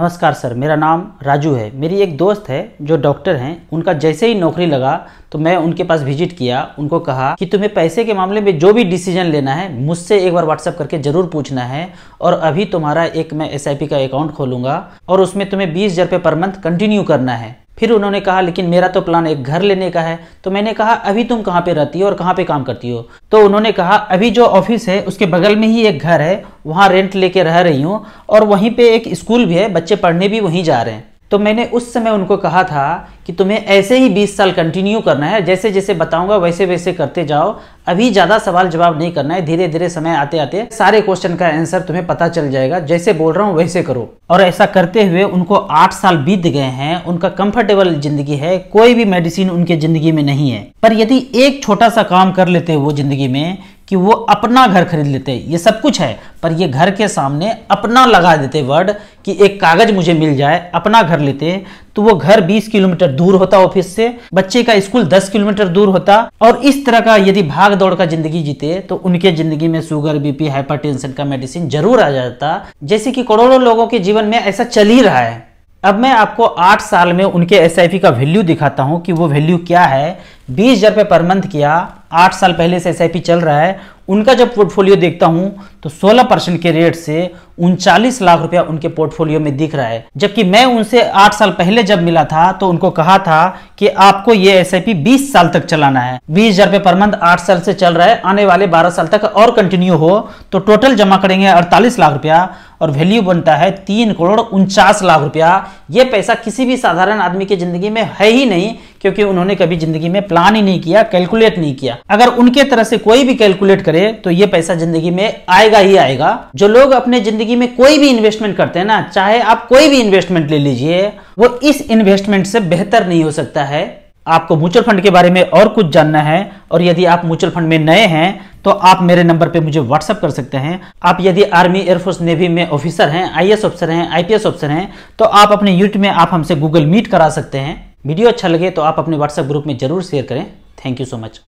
नमस्कार सर मेरा नाम राजू है मेरी एक दोस्त है जो डॉक्टर हैं उनका जैसे ही नौकरी लगा तो मैं उनके पास विजिट किया उनको कहा कि तुम्हें पैसे के मामले में जो भी डिसीजन लेना है मुझसे एक बार व्हाट्सअप करके ज़रूर पूछना है और अभी तुम्हारा एक मैं एस का अकाउंट खोलूँगा और उसमें तुम्हें बीस हज़ार पर मंथ कंटिन्यू करना है फिर उन्होंने कहा लेकिन मेरा तो प्लान एक घर लेने का है तो मैंने कहा अभी तुम कहाँ पे रहती हो और कहाँ पे काम करती हो तो उन्होंने कहा अभी जो ऑफिस है उसके बगल में ही एक घर है वहाँ रेंट लेके रह रही हूँ और वहीं पे एक स्कूल भी है बच्चे पढ़ने भी वहीं जा रहे हैं तो मैंने उस समय उनको कहा था कि तुम्हें ऐसे ही 20 साल कंटिन्यू करना है जैसे जैसे बताऊंगा वैसे वैसे करते जाओ अभी ज़्यादा सवाल जवाब नहीं करना है धीरे धीरे समय आते आते सारे क्वेश्चन का आंसर तुम्हें पता चल जाएगा जैसे बोल रहा हूँ वैसे करो और ऐसा करते हुए उनको आठ साल बीत गए हैं उनका कंफर्टेबल जिंदगी है कोई भी मेडिसिन उनके जिंदगी में नहीं है पर यदि एक छोटा सा काम कर लेते वो जिंदगी में कि वो अपना घर खरीद लेते ये सब कुछ है पर ये घर के सामने अपना लगा देते वर्ड कि एक कागज मुझे मिल जाए अपना घर लेते तो वो घर 20 किलोमीटर दूर होता ऑफिस से बच्चे का स्कूल 10 किलोमीटर दूर होता और इस तरह का यदि भाग दौड़ का जिंदगी जीते तो उनके जिंदगी में शुगर बीपी हाइपरटेंशन का मेडिसिन जरूर आ जाता जैसे कि करोड़ों लोगों के जीवन में ऐसा चल ही रहा है अब मैं आपको आठ साल में उनके एस का वैल्यू दिखाता हूँ कि वो वैल्यू क्या है बीस हज़ार रुपये पर मंथ किया आठ साल पहले से एस चल रहा है उनका जब पोर्टफोलियो देखता हूँ तो 16 परसेंट के रेट से उनचालीस लाख रुपया उनके पोर्टफोलियो में दिख रहा है जबकि मैं उनसे आठ साल पहले जब मिला था तो उनको कहा था कि आपको ये एस आई पी बीस साल तक चलाना है बीस हजार रुपये पर मंथ आठ साल से चल रहा है आने वाले बारह साल तक और कंटिन्यू हो तो टोटल जमा करेंगे अड़तालीस लाख रुपया और वैल्यू बनता है तीन करोड़ उनचास लाख रुपया ये पैसा किसी भी साधारण आदमी की जिंदगी में है ही नहीं क्योंकि उन्होंने कभी जिंदगी में प्लान ही नहीं किया कैलकुलेट नहीं किया अगर उनके तरह से कोई भी कैलकुलेट करे तो ये पैसा जिंदगी में आएगा आएगा ही आएगा जो लोग अपने जिंदगी में कोई भी इन्वेस्टमेंट करते हैं ना चाहे आप कोई भी इन्वेस्टमेंट ले लीजिए वो इस इन्वेस्टमेंट से बेहतर नहीं हो सकता है आपको म्यूचुअल फंड के बारे में और कुछ जानना है और यदि आप म्यूचुअल फंड में नए हैं तो आप मेरे नंबर पे मुझे व्हाट्सअप कर सकते हैं आप यदि आर्मी एयरफोर्स नेवी में ऑफिसर हैं आई ऑफिसर हैं आई ऑफिसर हैं तो आप अपने यूट्यूब में आप हमसे गूगल मीट करा सकते हैं वीडियो अच्छा लगे तो आप अपने व्हाट्सएप ग्रुप में जरूर शेयर करें थैंक यू सो मच